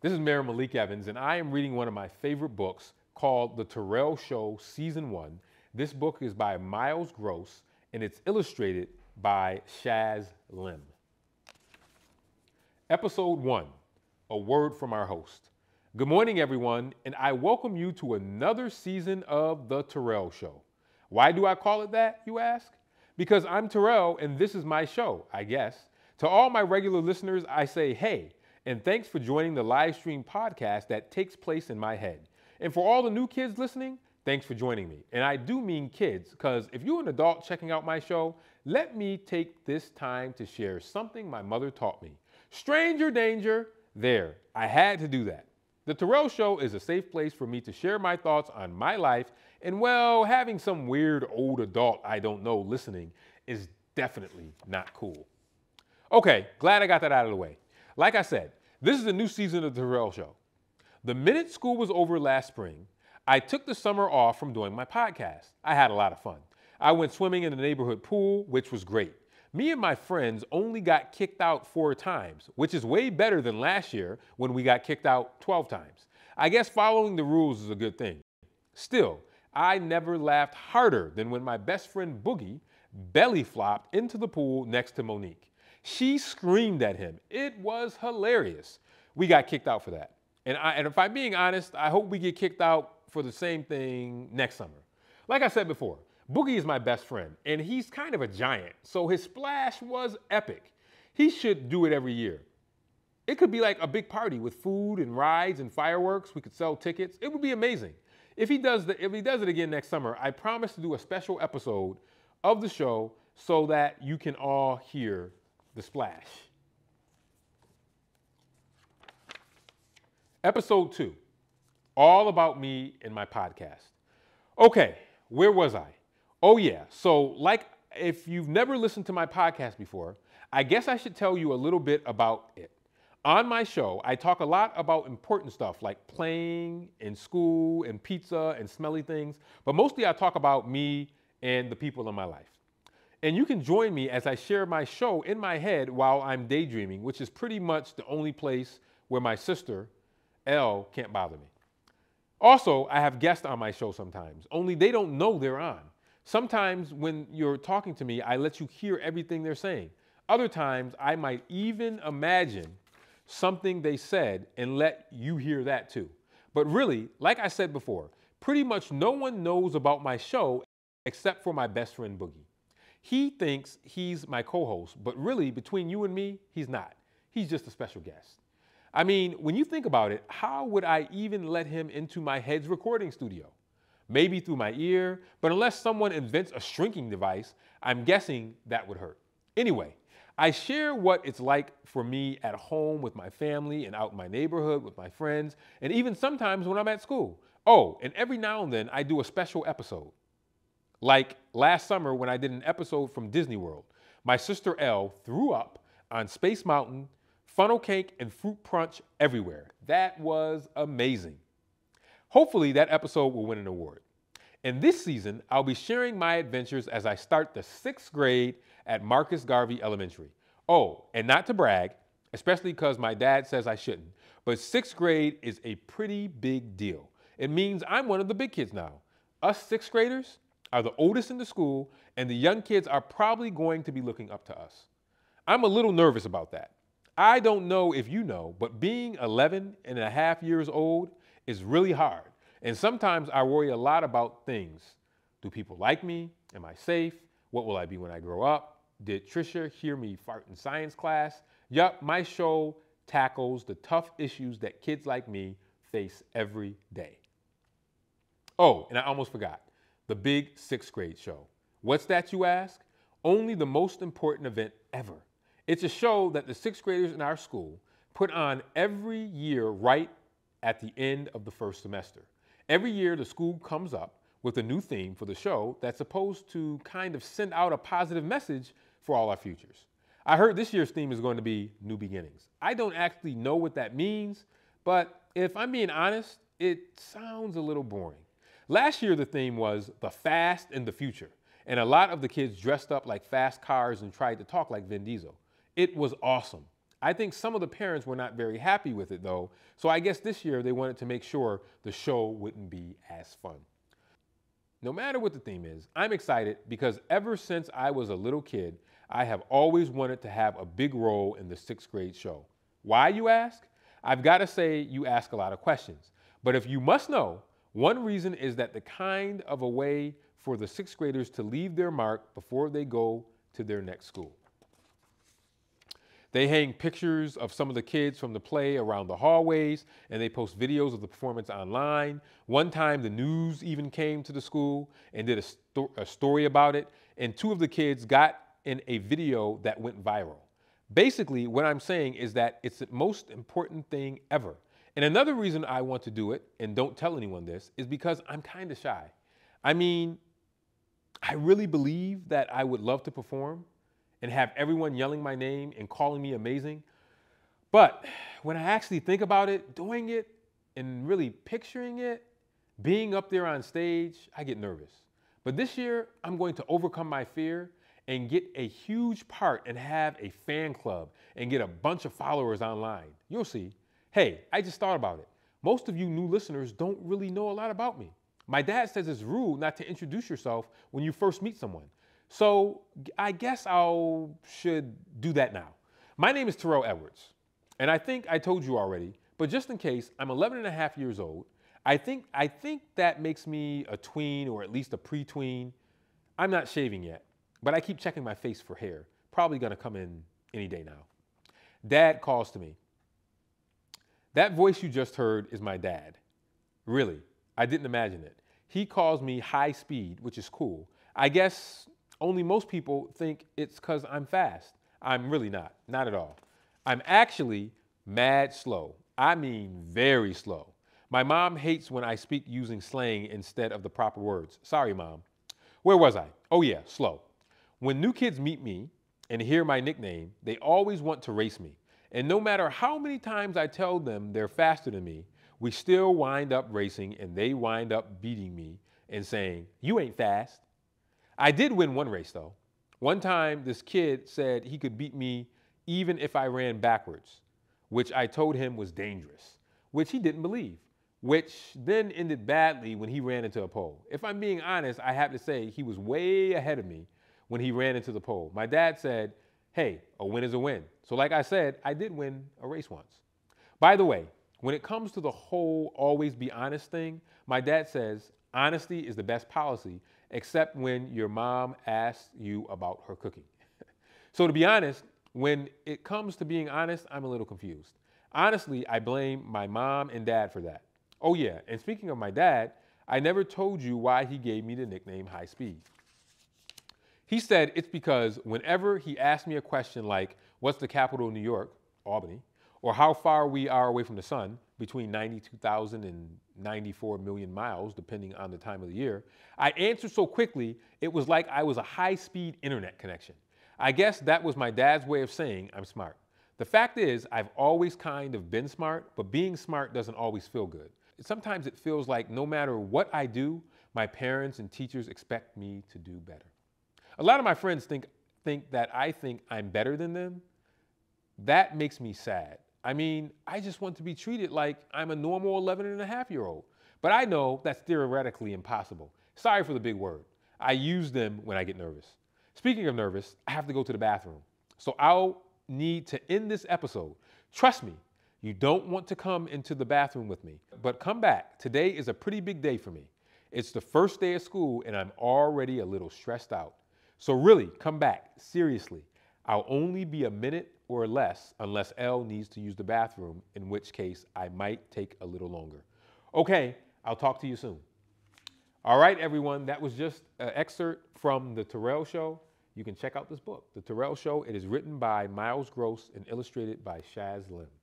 This is Mayor Malik Evans, and I am reading one of my favorite books called The Terrell Show Season 1. This book is by Miles Gross, and it's illustrated by Shaz Lim. Episode 1 A Word from Our Host. Good morning, everyone, and I welcome you to another season of The Terrell Show. Why do I call it that, you ask? Because I'm Terrell, and this is my show, I guess. To all my regular listeners, I say, hey, and thanks for joining the live stream podcast that takes place in my head. And for all the new kids listening, thanks for joining me. And I do mean kids, because if you're an adult checking out my show, let me take this time to share something my mother taught me. Stranger danger, there, I had to do that. The Terrell Show is a safe place for me to share my thoughts on my life, and well, having some weird old adult I don't know listening is definitely not cool. Okay, glad I got that out of the way. Like I said, this is a new season of The Terrell Show. The minute school was over last spring, I took the summer off from doing my podcast. I had a lot of fun. I went swimming in the neighborhood pool, which was great. Me and my friends only got kicked out four times, which is way better than last year when we got kicked out 12 times. I guess following the rules is a good thing. Still, I never laughed harder than when my best friend Boogie belly flopped into the pool next to Monique. She screamed at him. It was hilarious. We got kicked out for that. And, I, and if I'm being honest, I hope we get kicked out for the same thing next summer. Like I said before, Boogie is my best friend, and he's kind of a giant, so his splash was epic. He should do it every year. It could be like a big party with food and rides and fireworks. We could sell tickets. It would be amazing. If he does the, if he does it again next summer, I promise to do a special episode of the show so that you can all hear the splash. Episode two, all about me and my podcast. Okay, where was I? Oh, yeah. So, like, if you've never listened to my podcast before, I guess I should tell you a little bit about it. On my show, I talk a lot about important stuff like playing and school and pizza and smelly things, but mostly I talk about me and the people in my life. And you can join me as I share my show in my head while I'm daydreaming, which is pretty much the only place where my sister, Elle, can't bother me. Also, I have guests on my show sometimes, only they don't know they're on. Sometimes when you're talking to me, I let you hear everything they're saying. Other times, I might even imagine something they said and let you hear that too. But really, like I said before, pretty much no one knows about my show except for my best friend Boogie. He thinks he's my co host, but really, between you and me, he's not. He's just a special guest. I mean, when you think about it, how would I even let him into my head's recording studio? Maybe through my ear, but unless someone invents a shrinking device, I'm guessing that would hurt. Anyway, I share what it's like for me at home with my family and out in my neighborhood with my friends, and even sometimes when I'm at school. Oh, and every now and then I do a special episode. Like last summer when I did an episode from Disney World, my sister Elle threw up on Space Mountain, funnel cake, and fruit punch everywhere. That was amazing. Hopefully, that episode will win an award. And this season, I'll be sharing my adventures as I start the sixth grade at Marcus Garvey Elementary. Oh, and not to brag, especially because my dad says I shouldn't, but sixth grade is a pretty big deal. It means I'm one of the big kids now. Us sixth graders, are the oldest in the school, and the young kids are probably going to be looking up to us. I'm a little nervous about that. I don't know if you know, but being 11 and a half years old is really hard. And sometimes I worry a lot about things. Do people like me? Am I safe? What will I be when I grow up? Did Trisha hear me fart in science class? Yup, my show tackles the tough issues that kids like me face every day. Oh, and I almost forgot the big sixth grade show. What's that, you ask? Only the most important event ever. It's a show that the sixth graders in our school put on every year right at the end of the first semester. Every year, the school comes up with a new theme for the show that's supposed to kind of send out a positive message for all our futures. I heard this year's theme is going to be New Beginnings. I don't actually know what that means, but if I'm being honest, it sounds a little boring. Last year, the theme was the fast and the future. And a lot of the kids dressed up like fast cars and tried to talk like Vin Diesel. It was awesome. I think some of the parents were not very happy with it though, so I guess this year they wanted to make sure the show wouldn't be as fun. No matter what the theme is, I'm excited because ever since I was a little kid, I have always wanted to have a big role in the sixth grade show. Why, you ask? I've got to say, you ask a lot of questions. But if you must know, one reason is that the kind of a way for the sixth graders to leave their mark before they go to their next school. They hang pictures of some of the kids from the play around the hallways, and they post videos of the performance online. One time, the news even came to the school and did a, sto a story about it, and two of the kids got in a video that went viral. Basically, what I'm saying is that it's the most important thing ever and another reason I want to do it and don't tell anyone this is because I'm kind of shy. I mean, I really believe that I would love to perform and have everyone yelling my name and calling me amazing. But when I actually think about it, doing it and really picturing it, being up there on stage, I get nervous. But this year, I'm going to overcome my fear and get a huge part and have a fan club and get a bunch of followers online. You'll see. Hey, I just thought about it. Most of you new listeners don't really know a lot about me. My dad says it's rude not to introduce yourself when you first meet someone. So I guess I should do that now. My name is Terrell Edwards, and I think I told you already, but just in case, I'm 11 and a half years old. I think, I think that makes me a tween or at least a pre-tween. I'm not shaving yet, but I keep checking my face for hair. Probably gonna come in any day now. Dad calls to me. That voice you just heard is my dad. Really, I didn't imagine it. He calls me high speed, which is cool. I guess only most people think it's because I'm fast. I'm really not, not at all. I'm actually mad slow. I mean, very slow. My mom hates when I speak using slang instead of the proper words. Sorry, mom. Where was I? Oh, yeah, slow. When new kids meet me and hear my nickname, they always want to race me. And no matter how many times I tell them they're faster than me, we still wind up racing and they wind up beating me and saying, You ain't fast. I did win one race though. One time, this kid said he could beat me even if I ran backwards, which I told him was dangerous, which he didn't believe, which then ended badly when he ran into a pole. If I'm being honest, I have to say he was way ahead of me when he ran into the pole. My dad said, hey, a win is a win. So, like I said, I did win a race once. By the way, when it comes to the whole always be honest thing, my dad says honesty is the best policy, except when your mom asks you about her cooking. so, to be honest, when it comes to being honest, I'm a little confused. Honestly, I blame my mom and dad for that. Oh, yeah, and speaking of my dad, I never told you why he gave me the nickname High Speed. He said it's because whenever he asked me a question like, what's the capital of New York, Albany, or how far we are away from the sun, between 92,000 and 94 million miles, depending on the time of the year, I answered so quickly, it was like I was a high speed internet connection. I guess that was my dad's way of saying I'm smart. The fact is, I've always kind of been smart, but being smart doesn't always feel good. Sometimes it feels like no matter what I do, my parents and teachers expect me to do better. A lot of my friends think think that I think I'm better than them. That makes me sad. I mean, I just want to be treated like I'm a normal 11 and a half year old. But I know that's theoretically impossible. Sorry for the big word. I use them when I get nervous. Speaking of nervous, I have to go to the bathroom. So I'll need to end this episode. Trust me, you don't want to come into the bathroom with me, but come back. Today is a pretty big day for me. It's the first day of school and I'm already a little stressed out. So really, come back, seriously. I'll only be a minute or less unless L needs to use the bathroom, in which case I might take a little longer. Okay, I'll talk to you soon. All right, everyone, that was just an excerpt from The Terrell Show. You can check out this book, The Terrell Show. It is written by Miles Gross and illustrated by Shaz Lim.